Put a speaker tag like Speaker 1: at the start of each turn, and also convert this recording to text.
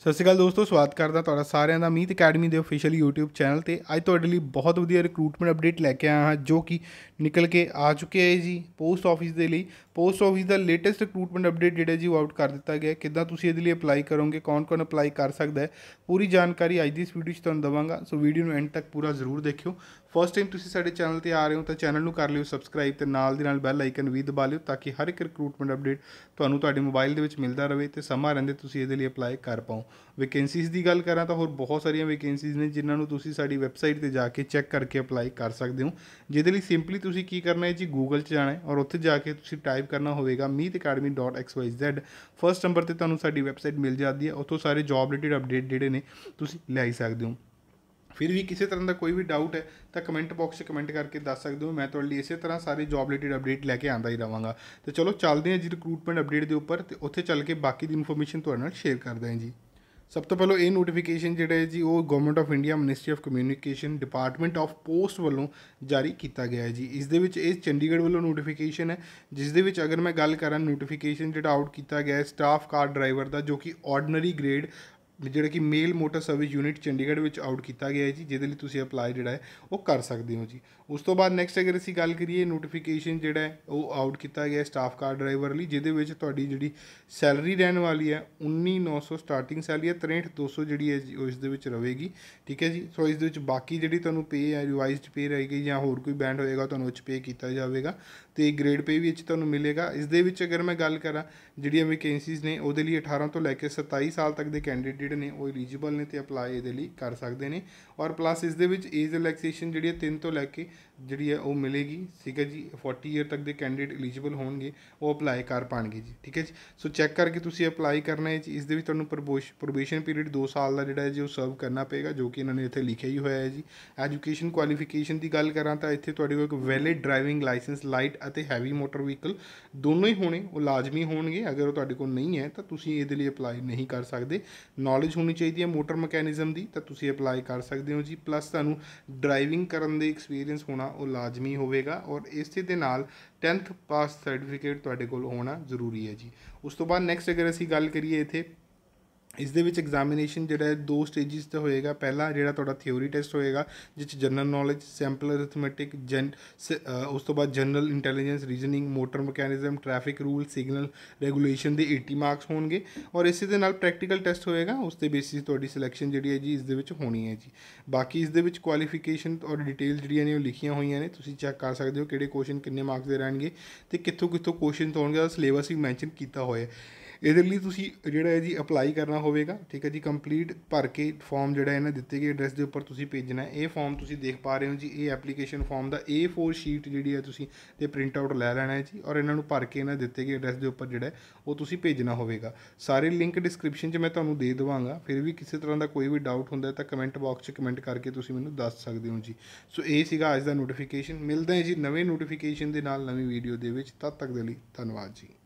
Speaker 1: ਸਤਿ ਸ਼੍ਰੀ ਅਕਾਲ ਦੋਸਤੋ ਸਵਾਗਤ ਕਰਦਾ ਤੁਹਾਡਾ ਸਾਰਿਆਂ ਦਾ ਮੀਤ ਅਕੈਡਮੀ ਦੇ ਅਫੀਸ਼ੀਅਲ YouTube ਚੈਨਲ ਤੇ ਅੱਜ ਤੁਹਾਡੇ ਲਈ ਬਹੁਤ ਵਧੀਆ ਰਿਕਰੂਟਮੈਂਟ ਅਪਡੇਟ ਲੈ ਕੇ ਆਇਆ ਹਾਂ ਜੋ ਕਿ ਨਿਕਲ ਕੇ ਆ ਚੁੱਕੇ ਹੈ ਜੀ ਪੋਸਟ ਆਫਿਸ ਦੇ ਲਈ ਪੋਸਟ ਆਫਿਸ ਦਾ ਲੇਟੈਸਟ ਰਿਕਰੂਟਮੈਂਟ ਅਪਡੇਟ ਜਿਹੜਾ ਜੀ ਉਹ ਆਊਟ ਕਰ ਦਿੱਤਾ ਗਿਆ ਕਿੱਦਾਂ ਤੁਸੀਂ ਇਹਦੇ ਲਈ ਅਪਲਾਈ ਕਰੋਗੇ ਕੌਣ-ਕੌਣ ਅਪਲਾਈ ਕਰ ਸਕਦਾ ਹੈ ਪੂਰੀ ਜਾਣਕਾਰੀ ਅੱਜ ਦੀ ਇਸ ਵੀਡੀਓ 'ਚ ਤੁਹਾਨੂੰ ਦਵਾਂਗਾ ਸੋ ਵੀਡੀਓ ਨੂੰ ਐਂਡ ਤੱਕ ਪੂਰਾ ਜ਼ਰੂਰ ਦੇਖਿਓ ਫਸਟ ਟਾਈਮ ਤੁਸੀਂ ਸਾਡੇ ਚੈਨਲ ਤੇ ਆ ਰਹੇ ਹੋ ਤਾਂ ਚੈਨਲ ਨੂੰ ਕਰ ਲਿਓ ਸਬਸਕ੍ਰਾਈਬ ਤੇ ਨਾਲ ਦੀ ਨਾਲ ਬੈਲ ਆਈਕਨ ਵੀ ਦਬਾ ਲਿਓ ਤਾਂ ਕਿ ਹਰ ਇੱਕ ਰਿਕਰੂਟਮੈਂਟ ਅਪਡੇਟ ਤੁਹਾਨੂੰ ਤੁਹਾਡੇ ਮੋਬਾਈਲ ਦੇ ਵਿੱਚ ਮਿਲਦਾ ਰਹੇ ਤੇ ਸਮਾਂ ਰਹਿੰਦੇ ਤੁਸੀਂ ਇਹਦੇ ਲਈ ਅਪਲਾਈ ਕਰ ਪਾਓ ਵੈਕੈਂਸੀਜ਼ ਦੀ ਗੱਲ ਕਰਾਂ ਤਾਂ ਹੋਰ ਬਹੁਤ ਸਾਰੀਆਂ ਵੈਕੈਂਸੀਜ਼ ਨੇ ਜਿਨ੍ਹਾਂ ਨੂੰ ਤੁਸੀਂ ਸਾਡੀ ਵੈਬਸਾਈਟ ਤੇ ਜਾ ਕੇ ਚੈੱਕ ਕਰਕੇ ਅਪਲਾਈ ਕਰ ਸਕਦੇ ਹੋ ਜਿਹਦੇ ਲਈ ਸਿੰਪਲੀ ਤੁਸੀਂ ਕੀ ਕਰਨਾ ਹੈ ਜੀ ਗੂਗਲ 'ਚ ਜਾਣਾ ਹੈ ਔਰ ਉੱਥੇ ਜਾ ਕੇ ਤੁਸੀਂ ਟਾਈਪ ਕਰਨਾ ਹੋਵੇਗਾ meetacademy.xyz ਫਰਸਟ ਨੰਬਰ ਤੇ ਤੁਹਾਨੂੰ ਸਾਡੀ ਵੈਬਸਾਈਟ ਮਿਲ ਜਾਂਦੀ ਹੈ ਉੱਥੋਂ ਸਾਰੇ ਜੌਬ ਰਿਲੇਟਡ ਅਪਡੇਟ ਜਿਹੜੇ ਨੇ ਤੁਸੀਂ ਲੈ ਸਕਦੇ ਹੋ ਫਿਰ ਵੀ ਕਿਸੇ ਤਰ੍ਹਾਂ ਦਾ ਕੋਈ ਵੀ ਡਾਊਟ ਹੈ ਤਾਂ ਕਮੈਂਟ ਬਾਕਸ 'ਚ ਕਮੈਂਟ ਕਰਕੇ ਦੱਸ ਸਕਦੇ ਹੋ ਮੈਂ ਤੁਹਾਡੇ ਲਈ ਇਸੇ ਤਰ੍ਹਾਂ ਸਾਰੇ ਜੌਬ ਰਿਲੇਟਡ ਅਪਡੇਟ ਲੈ ਕੇ ਆਂਦਾ ਹੀ ਰਵਾਂਗਾ ਤੇ ਚਲੋ ਚੱਲਦੇ ਹਾਂ ਜੀ ਰਿਕਰੂਟਮੈਂਟ ਅਪਡੇਟ ਦੇ ਉੱਪਰ ਤੇ ਉੱਥੇ ਚੱਲ ਕੇ ਬਾਕੀ ਦੀ ਇਨਫੋਰਮੇਸ਼ਨ ਤੁਹਾਡੇ ਨਾਲ ਸ਼ੇਅਰ ਕਰਦਾ ਹਾਂ ਜੀ ਸਭ ਤੋਂ ਪਹਿਲਾਂ ਇਹ ਨੋਟੀਫਿਕੇਸ਼ਨ ਜਿਹੜਾ ਹੈ ਜੀ ਉਹ government of India ministry of communication department of post ਵੱਲੋਂ ਜਾਰੀ ਕੀਤਾ ਗਿਆ ਹੈ ਜੀ ਇਸ ਦੇ ਵਿੱਚ ਇਹ ਚੰਡੀਗੜ੍ਹ ਵੱਲੋਂ ਨੋਟੀਫਿਕੇਸ਼ਨ ਹੈ ਜਿਸ ਦੇ ਵਿੱਚ ਅਗਰ ਮੈਂ ਗੱਲ ਕਰਾਂ ਨੋਟੀਫਿਕੇਸ਼ਨ ਜਿਹੜਾ ਆਊਟ ਕੀਤਾ ਗਿਆ ਹੈ ਸਟਾਫ ਕਾਰ ਡਰਾਈਵਰ ਦਾ ਜੋ ਕਿ ਆਰਡੀਨਰੀ ਗ੍ਰੇਡ ਜਿਹੜਾ ਕਿ mail motor service unit Chandigarh ਵਿੱਚ ਆਊਟ ਕੀਤਾ ਗਿਆ ਹੈ ਜੀ ਜਿਹਦੇ ਲਈ ਤੁਸੀਂ ਅਪਲਾਈ ਜਿਹੜਾ ਹੈ ਉਹ ਕਰ ਸਕਦੇ ਹੋ ਜੀ ਉਸ ਤੋਂ ਬਾਅਦ ਨੈਕਸਟ ਅਗਰ ਅਸੀਂ ਗੱਲ ਕਰੀਏ ਨੋਟੀਫਿਕੇਸ਼ਨ ਜਿਹੜਾ ਹੈ ਉਹ ਆਊਟ ਕੀਤਾ ਗਿਆ ਸਟਾਫ ਕਾਰ ਡਰਾਈਵਰ ਲਈ ਜਿਹਦੇ ਵਿੱਚ ਤੁਹਾਡੀ ਜਿਹੜੀ ਸੈਲਰੀ ਰਹਿਣ ਵਾਲੀ ਹੈ 19900 ਸਟਾਰਟਿੰਗ ਸੈਲਰੀ ਹੈ 63200 ਜਿਹੜੀ ਹੈ ਜੀ ਉਸ ਦੇ ਵਿੱਚ ਰਹੇਗੀ ਠੀਕ ਹੈ ਜੀ ਸੋ ਇਸ ਦੇ ਵਿੱਚ ਬਾਕੀ ਜਿਹੜੀ ਤੁਹਾਨੂੰ ਪੇ ਹੈ ਰਿਵਾਈਜ਼ਡ ਪੇ ਰਹੇਗੀ ਜਾਂ ਹੋਰ ਕੋਈ ਬੈਂਡ ਹੋਏਗਾ ਤੁਹਾਨੂੰ ਉੱਚ ਪੇ ਕੀਤਾ ਜਾਵੇਗਾ ਤੇ ਗ੍ਰੇਡ ਪੇ ਵਿੱਚ ਤੁਹਾਨੂੰ ਮਿਲੇਗਾ ਇਸ ਦੇ ਵਿੱਚ ਅਗਰ ਮੈਂ ਗੱਲ ਕਰਾਂ ਜਿਹੜੀਆਂ ਵੈਕੈਂਸੀਜ਼ ਨੇ ਉਹਦੇ ਲਈ 18 ਤੋਂ ਲੈ ਕੇ 27 ਸਾਲ ਤੱਕ ਦੇ ਕੈਂਡੀਡੇਟ ਨੇ ਉਹ ਐਲੀਜੀਬਲ ਨੇ ਤੇ ਅਪਲਾਈ ਇਹਦੇ ਲਈ ਕਰ ਸਕਦੇ ਨੇ ਔਰ ਪਲੱਸ ਇਸ ਦੇ ਵਿੱਚ ਏਜ ਰਿਲੈਕਸੇਸ਼ਨ ਜਿਹੜੀ ਹੈ 3 ਤੋਂ ਲੈ ਕੇ ਜਿਹੜੀ ਹੈ ਉਹ ਮਿਲੇਗੀ ਠੀਕ ਹੈ ਜੀ 40 ਇਅਰ ਤੱਕ ਦੇ ਕੈਂਡੀਡੇਟ ਐਲੀਜੀਬਲ ਹੋਣਗੇ ਉਹ ਅਪਲਾਈ ਕਰ ਪਾਣਗੇ ਜੀ ਠੀਕ ਹੈ ਜੀ ਸੋ ਚੈੱਕ ਕਰਕੇ ਤੁਸੀਂ ਅਪਲਾਈ ਕਰਨਾ ਹੈ ਇਸ ਦੇ ਵਿੱਚ ਤੁਹਾਨੂੰ ਪ੍ਰੋਬੇਸ਼ਨ ਪੀਰੀਅਡ 2 ਸਾਲ ਦਾ ਜਿਹੜਾ ਹੈ ਜੀ ਉਹ ਸਰਵ ਕਰਨਾ ਪਏਗਾ ਜੋ ਕਿ ਇਹਨਾਂ ਨੇ ਇੱਥੇ ਲਿਖਿਆ ਹੀ ਹੋਇਆ ਹੈ ਜੀ ਐਜੂਕੇਸ਼ਨ ਕੁਆਲੀਫਿਕੇਸ਼ਨ ਦੀ ਗੱਲ ਕਰਾਂ ਤਾਂ ਇੱਥੇ ਤੁਹਾਡੇ ਕੋਲ ਇੱਕ ਵੈਲਿਡ ਡਰਾਈਵਿੰਗ ਲਾਇਸੈਂਸ ਲਾਈਟ ਅਤੇ ਹੈਵੀ ਮੋਟਰ ਵਹੀਕਲ ਦੋਨੋਂ ਹੀ ਹੋਣੇ ਉਹ ਲਾਜ਼ਮੀ ਹੋਣਗੇ ਅਗਰ ਉਹ ਤੁਹਾਡੇ ਕੋਲ ਨਹੀਂ ਹੈ ਤਾਂ ਤੁਸੀਂ ਇਹਦੇ ਲਈ ਅਪਲਾਈ ਨਹੀਂ ਕਰ ਸਕਦੇ ਨੌਲੇਜ ਹੋਣੀ ਚਾਹੀਦੀ ਹੈ ਮੋਟਰ ਮਕੈਨਿਜ਼ਮ ਦੀ ਤਾਂ ਤੁਸੀਂ ਅਪਲਾਈ ਕਰ ਸਕਦੇ ਹੋ ਜੀ ਪਲੱਸ ਤੁਹਾਨੂੰ ਡਰਾਈਵਿੰਗ ਕਰਨ ਦੇ ਐਕਸਪੀਰੀਅੰਸ ਹੋਣਾ ਉਹ ਲਾਜ਼ਮੀ ਹੋਵੇਗਾ ਔਰ ਇਸੇ ਦੇ ਨਾਲ 10th ਪਾਸ ਸਰਟੀਫਿਕੇਟ ਤੁਹਾਡੇ ਕੋਲ ਹੋਣਾ ਜ਼ਰੂਰੀ ਹੈ ਜੀ ਉਸ ਤੋਂ ਬਾਅਦ ਨੈਕਸਟ ਅਗਰ ਅਸੀਂ ਗੱਲ ਕਰੀਏ ਇਥੇ ਇਸ ਦੇ ਵਿੱਚ ਐਗਜ਼ਾਮੀਨੇਸ਼ਨ ਜਿਹੜਾ ਹੈ ਦੋ ਸਟੇਜਿਸ ਤੇ ਹੋਏਗਾ ਪਹਿਲਾ ਜਿਹੜਾ ਤੁਹਾਡਾ ਥਿਉਰੀ ਟੈਸਟ ਹੋਏਗਾ ਜਿਸ ਵਿੱਚ ਜਨਰਲ ਨੌਲੇਜ ਸੈਂਪਲ ਅਰਿਥਮੈਟਿਕ ਜਨ ਉਸ ਤੋਂ ਬਾਅਦ general intelligence reasoning motor mechanism traffic rule signal regulation ਦੇ 80 ਮਾਰਕਸ ਹੋਣਗੇ ਔਰ ਇਸੇ ਦੇ ਨਾਲ ਪ੍ਰੈਕਟੀਕਲ ਟੈਸਟ ਹੋਏਗਾ ਉਸ ਤੇ ਬੇਸਿਸ ਤੁਹਾਡੀ ਸਿਲੈਕਸ਼ਨ ਜਿਹੜੀ ਹੈ ਜੀ ਇਸ ਦੇ ਵਿੱਚ ਹੋਣੀ ਹੈ ਜੀ ਬਾਕੀ ਇਸ ਦੇ ਵਿੱਚ ਕੁਆਲੀਫਿਕੇਸ਼ਨ ਔਰ ਡਿਟੇਲ ਜਿਹੜੀਆਂ ਨੇ ਉਹ ਲਿਖੀਆਂ ਹੋਈਆਂ ਨੇ ਤੁਸੀਂ ਚੈੱਕ ਕਰ ਸਕਦੇ ਹੋ ਕਿਹੜੇ ਕੁਐਸਚਨ ਕਿੰਨੇ ਮਾਰਕਸ ਦੇ ਰਹਿਣਗੇ ਤੇ ਕਿੱਥੋਂ ਕਿੱਥੋਂ ਕੁਐਸਚਨ ਹੋਣਗੇ ਦਾ ਸਿਲੇਬਸ ਵੀ ਮੈਂਸ਼ਨ ਕੀਤਾ ਹੋਇਆ ਹੈ ਇਹਦੇ ਲਈ ਤੁਸੀਂ ਜਿਹੜਾ ਹੈ ਜੀ ਅਪਲਾਈ ਕਰਨਾ ਹੋਵੇਗਾ ਠੀਕ ਹੈ ਜੀ ਕੰਪਲੀਟ ਭਰ ਕੇ ਫਾਰਮ ਜਿਹੜਾ ਇਹਨਾਂ ਦਿੱਤੇ ਗਏ ਐਡਰੈਸ ਦੇ ਉੱਪਰ ਤੁਸੀਂ ਭੇਜਣਾ ਹੈ ਇਹ ਫਾਰਮ ਤੁਸੀਂ ਦੇਖ ਪਾ ਰਹੇ ਹੋ ਜੀ ਇਹ ਐਪਲੀਕੇਸ਼ਨ ਫਾਰਮ ਦਾ A4 ਸ਼ੀਟ ਜਿਹੜੀ ਹੈ ਤੁਸੀਂ ਤੇ ਪ੍ਰਿੰਟ ਆਊਟ ਲੈ ਲੈਣਾ ਹੈ ਜੀ ਔਰ ਇਹਨਾਂ ਨੂੰ ਭਰ ਕੇ ਇਹਨਾਂ ਦਿੱਤੇ ਗਏ ਐਡਰੈਸ ਦੇ ਉੱਪਰ ਜਿਹੜਾ ਉਹ ਤੁਸੀਂ ਭੇਜਣਾ ਹੋਵੇਗਾ ਸਾਰੇ ਲਿੰਕ ਡਿਸਕ੍ਰਿਪਸ਼ਨ 'ਚ ਮੈਂ ਤੁਹਾਨੂੰ ਦੇ ਦਵਾਂਗਾ ਫਿਰ ਵੀ ਕਿਸੇ ਤਰ੍ਹਾਂ ਦਾ ਕੋਈ ਵੀ ਡਾਊਟ ਹੁੰਦਾ ਤਾਂ ਕਮੈਂਟ ਬਾਕਸ 'ਚ ਕਮੈਂਟ ਕਰਕੇ ਤੁਸੀਂ ਮੈਨੂੰ ਦੱਸ ਸਕਦੇ ਹੋ ਜੀ ਸੋ ਇਹ ਸੀਗਾ ਅੱਜ ਦਾ ਨੋਟੀਫਿਕੇਸ਼ਨ ਮਿਲਦੇ ਹਾਂ ਜੀ ਨਵੇਂ ਨੋਟੀਫਿਕੇਸ਼ਨ ਦੇ ਨਾਲ ਨਵੀਂ ਵੀਡੀਓ ਦੇ ਵਿੱਚ ਤਦ ਤੱਕ ਦੇ ਲਈ ਧੰਨਵਾਦ ਜੀ